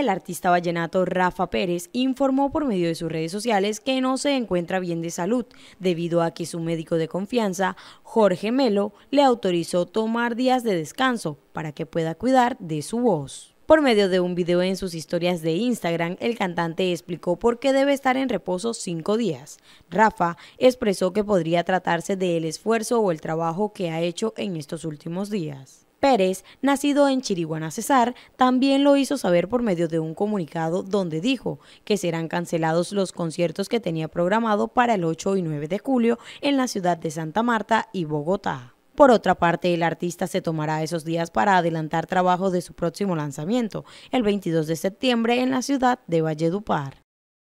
el artista vallenato Rafa Pérez informó por medio de sus redes sociales que no se encuentra bien de salud, debido a que su médico de confianza, Jorge Melo, le autorizó tomar días de descanso para que pueda cuidar de su voz. Por medio de un video en sus historias de Instagram, el cantante explicó por qué debe estar en reposo cinco días. Rafa expresó que podría tratarse del esfuerzo o el trabajo que ha hecho en estos últimos días. Pérez, nacido en Chiriguana Cesar, también lo hizo saber por medio de un comunicado donde dijo que serán cancelados los conciertos que tenía programado para el 8 y 9 de julio en la ciudad de Santa Marta y Bogotá. Por otra parte, el artista se tomará esos días para adelantar trabajo de su próximo lanzamiento, el 22 de septiembre en la ciudad de Valledupar.